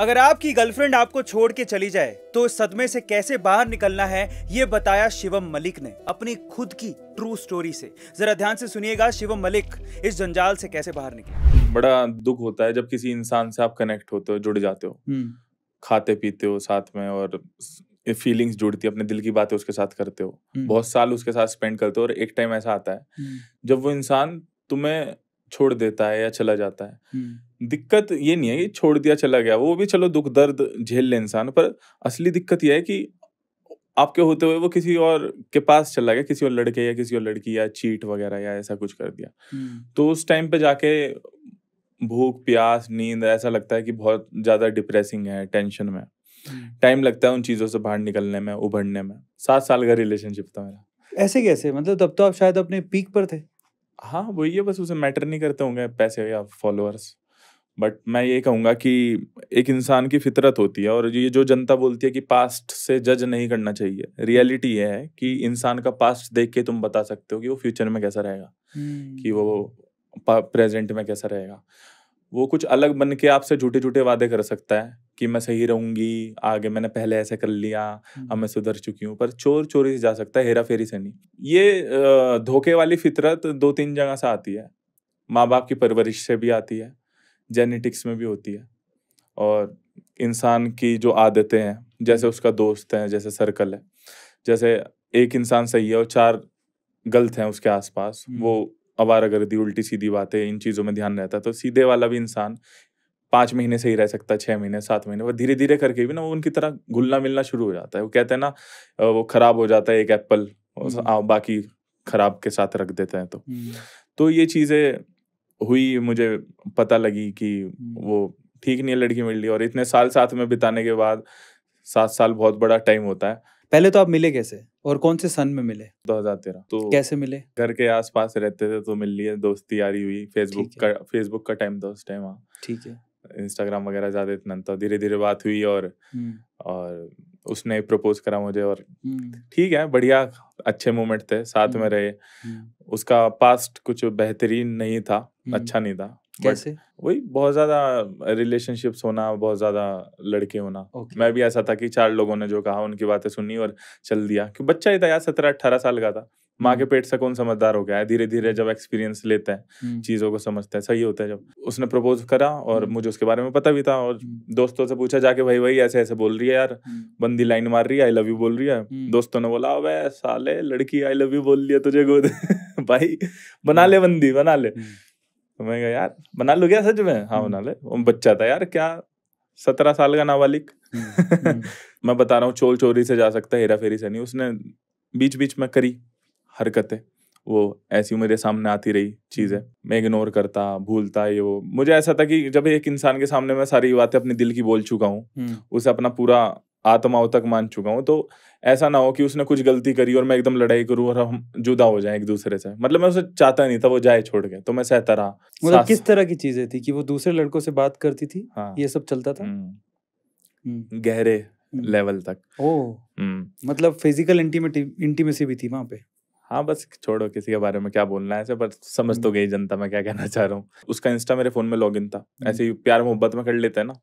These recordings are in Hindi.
अगर आपकी गर्लफ्रेंड आपको छोड़ के चली जाए तो इस सदमे से कैसे बाहर निकलना है ये बताया शिवम मलिक ने अपनी खुद की ट्रू स्टोरी से जरा ध्यान से सुनिएगा शिवम मलिक इस जंजाल से कैसे बाहर निकले बड़ा दुख होता है जब किसी इंसान से आप कनेक्ट होते हो जुड़ जाते हो हम्म। खाते पीते हो साथ में और फीलिंग्स जुड़ती है अपने दिल की बातें उसके साथ करते हो हम्म। बहुत साल उसके साथ स्पेंड करते हो और एक टाइम ऐसा आता है हम्म। जब वो इंसान तुम्हें छोड़ देता है या चला जाता है दिक्कत ये नहीं है कि छोड़ दिया चला गया वो भी चलो दुख दर्द झेल ले इंसान पर असली दिक्कत यह है कि आपके होते हुए वो किसी और के पास चला गया किसी और लड़के या किसी और लड़की या चीट वगैरह या ऐसा कुछ कर दिया हम्म। तो उस टाइम पे जाके भूख प्यास नींद ऐसा लगता है कि बहुत ज़्यादा डिप्रेसिंग है टेंशन में हम्म। टाइम लगता है उन चीज़ों से बाहर निकलने में उभरने में सात साल का रिलेशनशिप था मेरा ऐसे कैसे मतलब तब तो आप शायद अपने पीक पर थे हाँ वही है बस उसे मैटर नहीं करते होंगे पैसे या फॉलोअर्स बट मैं ये कहूँगा कि एक इंसान की फितरत होती है और ये जो जनता बोलती है कि पास्ट से जज नहीं करना चाहिए रियलिटी ये है कि इंसान का पास्ट देख के तुम बता सकते हो कि वो फ्यूचर में कैसा रहेगा कि वो प्रेजेंट हम्म। में कैसा रहेगा वो कुछ अलग बन के आपसे झूठे झूठे वादे कर सकता है कि मैं सही रहूंगी आगे मैंने पहले ऐसे कर लिया अब मैं हम्म। सुधर चुकी हूँ पर चोर चोरी से जा सकता है हेरा फेरी से नहीं ये धोखे वाली फितरत दो तीन जगह से आती है माँ बाप की परवरिश से भी आती है जेनेटिक्स में भी होती है और इंसान की जो आदतें हैं जैसे उसका दोस्त है जैसे सर्कल है जैसे एक इंसान सही है और चार गलत हैं उसके आसपास हम्म। वो अवारा गर्दी उल्टी सीधी बातें इन चीज़ों में ध्यान रहता है तो सीधे वाला भी इंसान पाँच महीने सही रह सकता है छः महीने सात महीने वो धीरे धीरे करके भी ना वो उनकी तरह घुलना मिलना शुरू हो जाता है वो कहते हैं ना वो खराब हो जाता है एक एप्पल हम्म। बाकी खराब के साथ रख देते हैं तो हम्म। तो ये चीज़ें हुई मुझे पता लगी कि हम्म। वो ठीक नहीं है लड़की मिल रही और इतने साल साथ में बिताने के बाद सात साल बहुत बड़ा टाइम होता है पहले तो आप मिले कैसे और कौन से सन में मिले 2013 तो कैसे मिले घर के आसपास रहते थे तो मिल लिए दोस्ती यारी हुई फेसबुक का फेसबुक का टाइम था उस टाइम हाँ ठीक है इंस्टाग्राम वगैरह ज्यादा इतना तो धीरे धीरे बात हुई और हम्म। और उसने प्रपोज करा मुझे और हम्म। ठीक है बढ़िया अच्छे मोमेंट थे साथ में रहे उसका पास्ट कुछ बेहतरीन नहीं था अच्छा नहीं था कैसे वही बहुत ज्यादा रिलेशनशिप होना बहुत ज्यादा लड़के होना okay. मैं भी ऐसा था कि चार लोगों ने जो कहा उनकी बातें सुनी और चल दिया कि बच्चा ही था यार सत्रह अट्ठारह साल का था माँ के पेट से कौन समझदार हो गया है धीरे धीरे जब एक्सपीरियंस लेते हैं चीज़ों को समझते हैं सही होता है जब उसने प्रपोज करा और मुझे उसके बारे में पता भी था और दोस्तों से पूछा जाके भाई भाई ऐसे ऐसे बोल रही है यार बंदी लाइन मार रही है आई लव यू बोल रही है दोस्तों ने बोला अबे साले लड़की आई लव यू बोल लिया तुझे गोद भाई बना ले बंदी बना ले तो मैं यार बना लो क्या सच में हाँ बना ले बच्चा था यार क्या सत्रह साल का नाबालिग हम्म, हम्म। मैं बता रहा हूँ चोल चोरी से जा सकता है हेरा फेरी से नहीं उसने बीच बीच में करी हरकतें वो ऐसी मेरे सामने आती रही चीज़ें हम्म। मैं इग्नोर करता भूलता ये वो मुझे ऐसा था कि जब एक इंसान के सामने मैं सारी बातें अपने दिल की बोल चुका हूँ उसे अपना पूरा आत्माओं तक मान चुका हूँ तो ऐसा ना हो कि उसने कुछ गलती करी और मैं एकदम लड़ाई करूँ और हम जुदा हो जाए एक दूसरे से मतलब मैं उसे चाहता नहीं था वो जाए छोड़ के तो मैं सहता रहा मतलब किस तरह की चीजें थी कि वो दूसरे लड़कों से बात करती थी हाँ। ये सब चलता था हम्म। हम्म। गहरे हम्म। लेवल तक ओ मतलब फिजिकल इंटीमेटी इंटीमेसी भी थी वहां पे हाँ बस छोड़ो किसी के बारे में क्या बोलना है ऐसे पर समझ तो गई जनता मैं क्या कहना चाह रहा हूँ उसका इंस्टा मेरे फोन में लॉगिन था ऐसे ही प्यार मोहब्बत में कर लेते हैं ना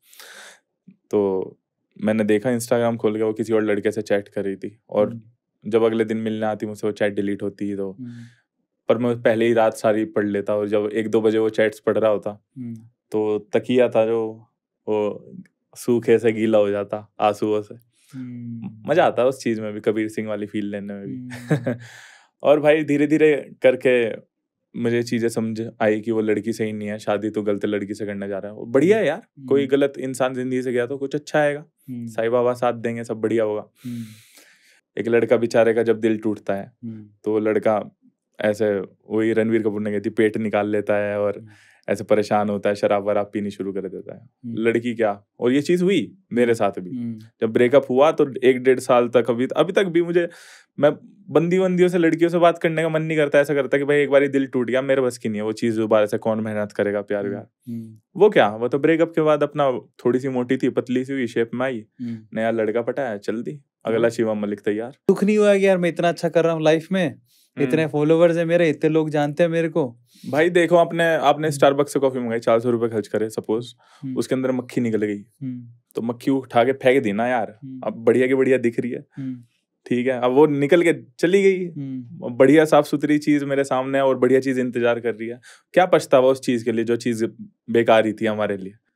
तो मैंने देखा इंस्टाग्राम खोल के वो किसी और लड़के से चैट कर रही थी और हम्म। जब अगले दिन मिलने आती मुझसे वो चैट डिलीट होती तो हम्म। पर मैं पहले ही रात सारी पढ़ लेता और जब एक दो बजे वो चैट्स पढ़ रहा होता हम्म। तो तकिया था जो वो सूखे से गीला हो जाता आंसुओं से मजा आता उस चीज में भी कबीर सिंह वाली फील लेने में भी और भाई धीरे धीरे करके मुझे चीजें समझ आई कि वो लड़की सही नहीं है शादी तो गलत लड़की से करने जा रहा है बढ़िया है यार कोई गलत इंसान जिंदगी से गया तो कुछ अच्छा आएगा हम्म। साई बाबा साथ देंगे सब बढ़िया होगा हम्म। एक लड़का बेचारे का जब दिल टूटता है हम्म। तो लड़का ऐसे वही रणवीर कपूर ने कहती पेट निकाल लेता है और ऐसे परेशान होता है शराब वराब पीनी शुरू कर देता है हम्म। लड़की क्या और ये चीज़ हुई मेरे साथ भी हम्म। जब ब्रेकअप हुआ तो एक डेढ़ साल तक अभी अभी तक भी मुझे मैं बंदी बंदियों से लड़कियों से बात करने का मन नहीं करता ऐसा करता कि भाई एक बार दिल टूट गया मेरे बस की नहीं है वो चीज़ दोबारा से कौन मेहनत करेगा प्यार व्यार हम्म। वो क्या वो तो ब्रेकअप के बाद अपना थोड़ी सी मोटी थी पतली सी हुई शेप में आई नया लड़का पटाया चल दी अगला शिवम मलिक तैयार दुख नहीं हुआ कि यार मैं इतना अच्छा कर रहा हूँ लाइफ में इतने फॉलोवर्स हम्म। है मेरे इतने लोग जानते हैं मेरे को भाई देखो आपने आपने स्टारबक्स से कॉफी मंगाई चार सौ रुपए खर्च करे सपोज हम्म। उसके अंदर मक्खी निकल गई हम्म। तो मक्खी उठा के फेंक देना यार अब बढ़िया की बढ़िया दिख रही है ठीक है अब वो निकल के चली गई बढ़िया साफ सुथरी चीज मेरे सामने है और बढ़िया चीज इंतजार कर रही है क्या पछतावा उस चीज के लिए जो चीज बेकार ही थी हमारे लिए